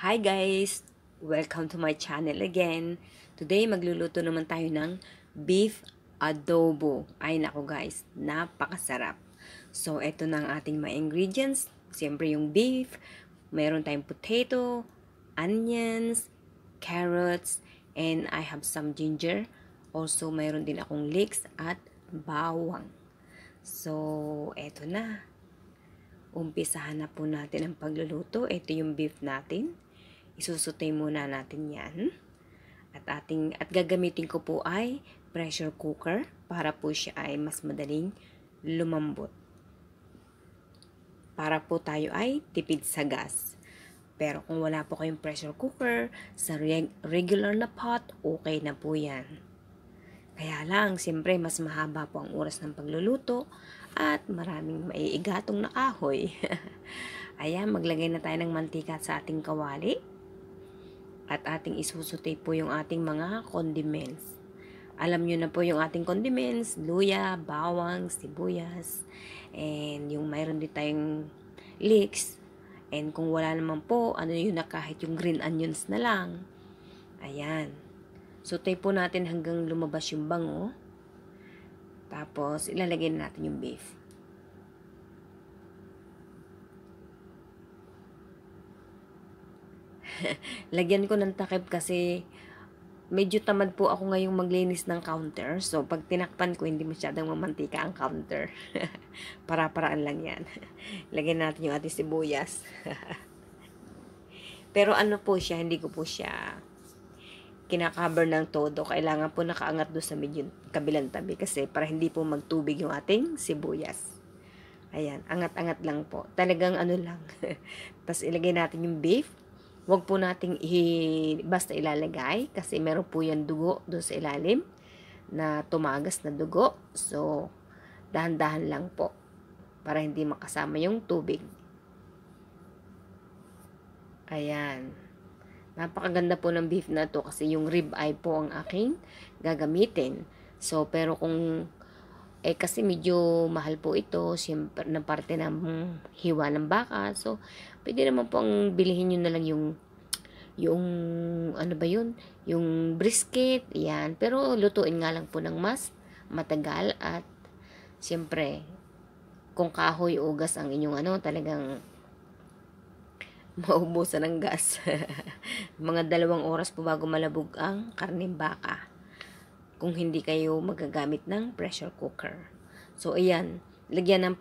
Hi guys! Welcome to my channel again. Today, magluluto naman tayo ng beef adobo. Ay nako guys, napakasarap. So, eto na ang ating mga ingredients. Siyempre yung beef, mayroon tayong potato, onions, carrots, and I have some ginger. Also, mayroon din akong leeks at bawang. So, eto na. Umpisahan na po natin ang pagluluto. Ito yung beef natin. Isusutay muna natin yan. At, ating, at gagamitin ko po ay pressure cooker para po siya ay mas madaling lumambot. Para po tayo ay tipid sa gas. Pero kung wala po kayong pressure cooker, sa reg regular na pot, okay na po yan. Kaya lang, siyempre mas mahaba po ang oras ng pagluluto at maraming maiigatong na ahoy. Ayan, maglagay na tayo ng mantika sa ating kawali at ating isusutay po yung ating mga condiments. Alam nyo na po yung ating condiments, luya, bawang, sibuyas, and yung mayroon din tayong leeks. And kung wala naman po, ano yun na kahit yung green onions na lang. Ayan. Sutay po natin hanggang lumabas yung bango. Tapos, ilalagay na natin yung beef. lagyan ko ng takip kasi medyo tamad po ako ngayong maglinis ng counter. So, pag tinakpan ko, hindi masyadong mamantika ang counter. Para-paraan lang yan. Lagyan natin yung ating sibuyas. Pero ano po siya, hindi ko po siya kinakaber ng todo. Kailangan po nakaangat doon sa medyo kabilang tabi kasi para hindi po magtubig yung ating sibuyas. Ayan, angat-angat lang po. Talagang ano lang. Tapos ilagay natin yung beef wag po nating i- basta ilalagay kasi meron po yung dugo doon sa ilalim na tumagas na dugo. So, dahan-dahan lang po para hindi makasama yung tubig. Ayan. Napakaganda po ng beef na to kasi yung rib eye po ang aking gagamitin. So, pero kung eh kasi medyo mahal po ito, siyempre na parte ng hiwa ng baka. So, pwede naman po ang bilhin niyo na lang yung yung ano ba yun? Yung brisket, yan. Pero lutuin nga lang po ng mas matagal at siyempre kung kahoy o gas ang inyong ano, talagang maubusan ng gas. Mga dalawang oras po bago malabog ang karneng baka kung hindi kayo magagamit ng pressure cooker. So, ayan. Lagyan ng,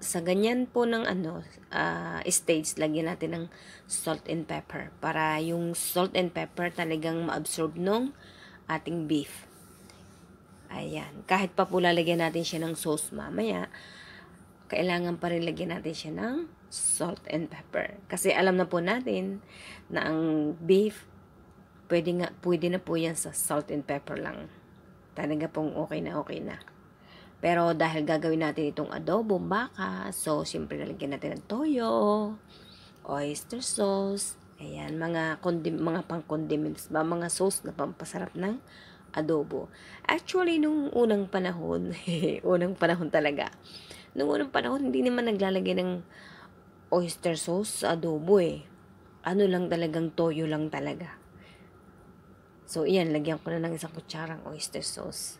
sa ganyan po ng ano, uh, stage, lagyan natin ng salt and pepper. Para yung salt and pepper talagang maabsorb nung ating beef. Ayan. Kahit pa po lalagyan natin siya ng sauce mamaya, kailangan pa rin lagyan natin siya ng salt and pepper. Kasi alam na po natin na ang beef, pwede, nga, pwede na po yan sa salt and pepper lang. Talaga pong okay na okay na. Pero dahil gagawin natin itong adobo baka, so siyempre lalagyan natin ng toyo, oyster sauce, ayan, mga, kondim, mga pang-condiments ba, mga sauce na pampasarap ng adobo. Actually, nung unang panahon, unang panahon talaga, nung unang panahon, hindi naman naglalagay ng oyster sauce sa adobo eh. Ano lang talagang toyo lang talaga. So, iyan, lagyan ko na ng isang kutsarang oyster sauce.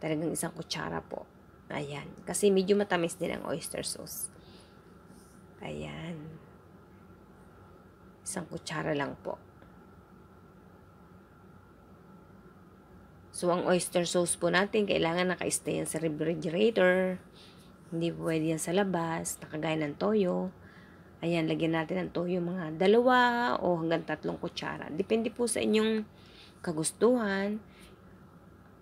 Talagang isang kutsara po. Ayan. Kasi medyo matamis din ang oyster sauce. Ayan. Isang kutsara lang po. So, ang oyster sauce po natin, kailangan naka-stay sa refrigerator. Hindi po pwede yan sa labas. Nakagaya ng toyo. Ayan, lagyan natin ng toyo mga dalawa o hanggang tatlong kutsara. Depende po sa inyong kagustuhan.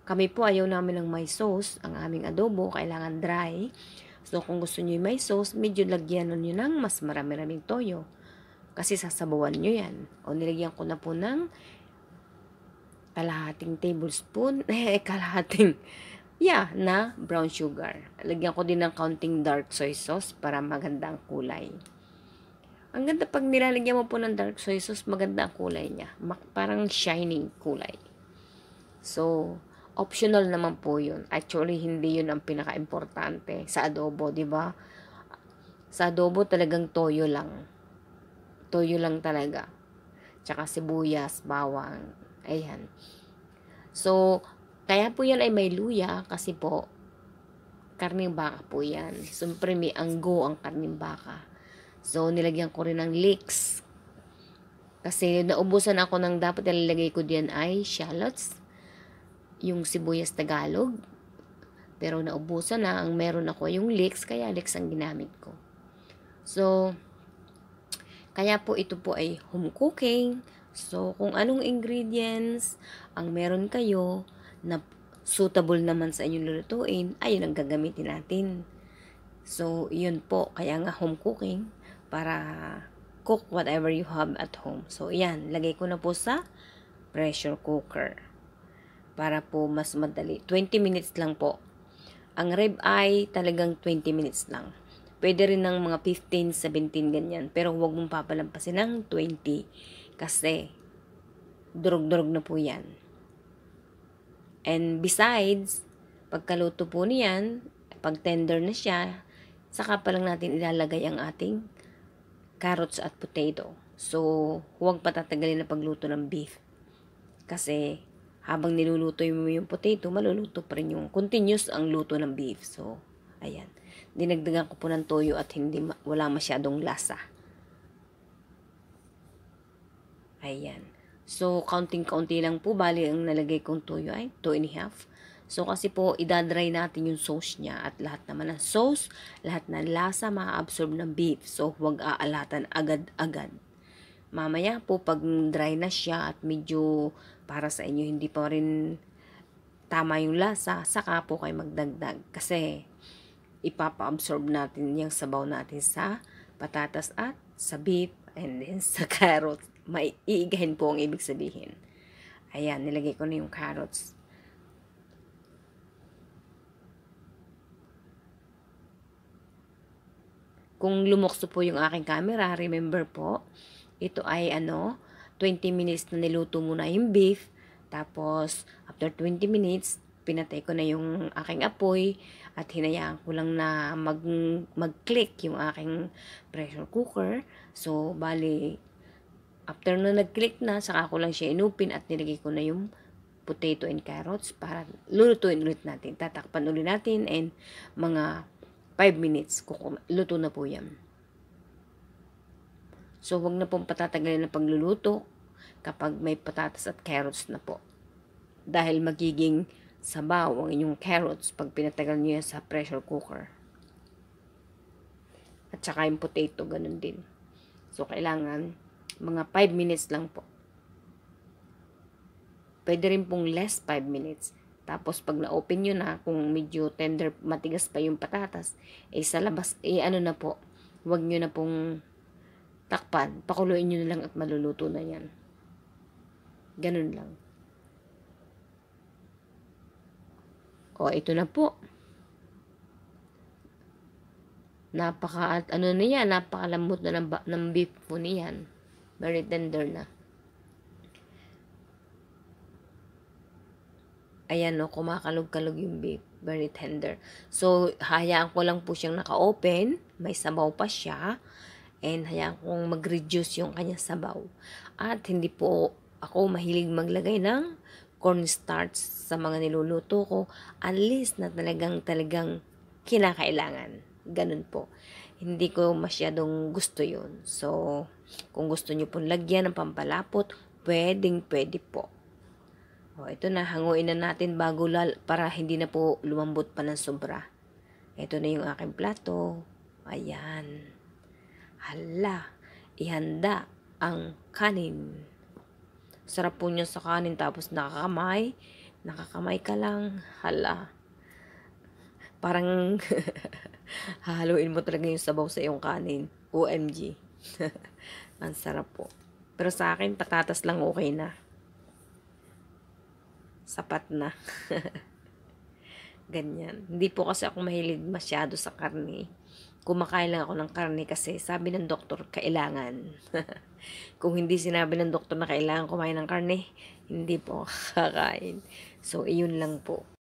Kami po ayaw namin ng may sauce. Ang aming adobo, kailangan dry. So kung gusto nyo yung may sauce, medyo lagyan nyo ng mas marami-raming toyo. Kasi sasabawan nyo yan. O nilagyan ko na po ng kalahating tablespoon, eh, kalahating, yeah, na brown sugar. Lagyan ko din ng counting dark soy sauce para magandang kulay. Ang ganda pag nilalagyan mo po ng dark soy sauce, maganda ang kulay niya. Parang shining kulay. So, optional naman po yun. Actually, hindi yun ang pinaka-importante sa adobo, di ba? Sa adobo talagang toyo lang. Toyo lang talaga. Tsaka sibuyas, bawang, ayan. So, kaya po yan ay may luya kasi po, karning baka po yan. Siyempre may anggo ang karning baka. So, nilagyan ko rin ng leeks. Kasi naubusan ako ng dapat nilalagay ko diyan ay shallots, yung sibuyas Tagalog. Pero naubusan na ang meron ako yung leeks, kaya leeks ang ginamit ko. So, kaya po ito po ay home cooking. So, kung anong ingredients ang meron kayo na suitable naman sa inyong lulutuin, ayun ang gagamitin natin. So, yun po. Kaya nga home cooking para cook whatever you have at home. So, yan. Lagay ko na po sa pressure cooker. Para po mas madali. 20 minutes lang po. Ang rib eye, talagang 20 minutes lang. Pwede rin ng mga 15, 17, ganyan. Pero huwag mong papalampasin ng 20. Kasi, durog-durog na po yan. And besides, pagkaluto po niyan, pag tender na siya, saka pa lang natin ilalagay ang ating carrots at potato. So, huwag patatagalin na pagluto ng beef. Kasi, habang niluluto mo yung potato, maluluto pa rin yung continuous ang luto ng beef. So, ayan. Dinagdagan ko po ng toyo at hindi wala masyadong lasa. Ayan. So, counting-counti lang po. Bali, ang nalagay kong toyo ay 2 and a half So, kasi po, idadry natin yung sauce niya at lahat naman ng sauce, lahat ng lasa maaabsorb ng beef. So, huwag aalatan agad-agad. Mamaya po, pag dry na siya at medyo para sa inyo hindi pa rin tama yung lasa, saka po kayo magdagdag. Kasi, ipapa-absorb natin yung sabaw natin sa patatas at sa beef and then sa carrots. May iigahin po ang ibig sabihin. Ayan, nilagay ko na yung carrots. Kung lumukso po yung aking camera, remember po, ito ay ano, 20 minutes na niluto muna yung beef. Tapos, after 20 minutes, pinatay ko na yung aking apoy at hinayaan ko lang na mag, mag-click yung aking pressure cooker. So, bali, after na nag-click na, saka ko lang siya inupin at nilagay ko na yung potato and carrots para lulutuin ulit natin. Tatakpan ulit natin and mga 5 minutes, luto na po yan. So, wag na pong patatagalin ng pagluluto kapag may patatas at carrots na po. Dahil magiging sabaw ang inyong carrots pag pinatagal niyo yan sa pressure cooker. At saka yung potato, ganun din. So, kailangan mga 5 minutes lang po. Pwede rin pong less 5 minutes tapos pag na-open niyo na, kung medyo tender, matigas pa yung patatas, eh sa labas, eh ano na po, wag niyo na pong takpan. Pakuluin niyo na lang at maluluto na yan. Ganun lang. O, ito na po. Napaka, at ano na yan, napakalambot na ng, ng beef po niyan. Very tender na. Ayan, no, kumakalog-kalog yung beef very tender. So, hayaan ko lang po siyang naka-open. May sabaw pa siya. And hayaan kong mag-reduce yung kanyang sabaw. At hindi po ako mahilig maglagay ng cornstarch sa mga niluluto ko unless na talagang talagang kinakailangan. Ganun po. Hindi ko masyadong gusto yun. So, kung gusto nyo pong lagyan ng pampalapot, pwedeng pwede po. O, oh, ito na, hanguin na natin bago lal para hindi na po lumambot pa ng sobra. Ito na yung aking plato. Ayan. Hala, ihanda ang kanin. Sarap po niya sa kanin tapos nakakamay. Nakakamay ka lang. Hala. Parang haluin mo talaga yung sabaw sa iyong kanin. OMG. ang sarap po. Pero sa akin, patatas lang okay na sapat na. Ganyan. Hindi po kasi ako mahilig masyado sa karne. Kumakain lang ako ng karne kasi sabi ng doktor, kailangan. Kung hindi sinabi ng doktor na kailangan kumain ng karne, hindi po kakain. So, iyon lang po.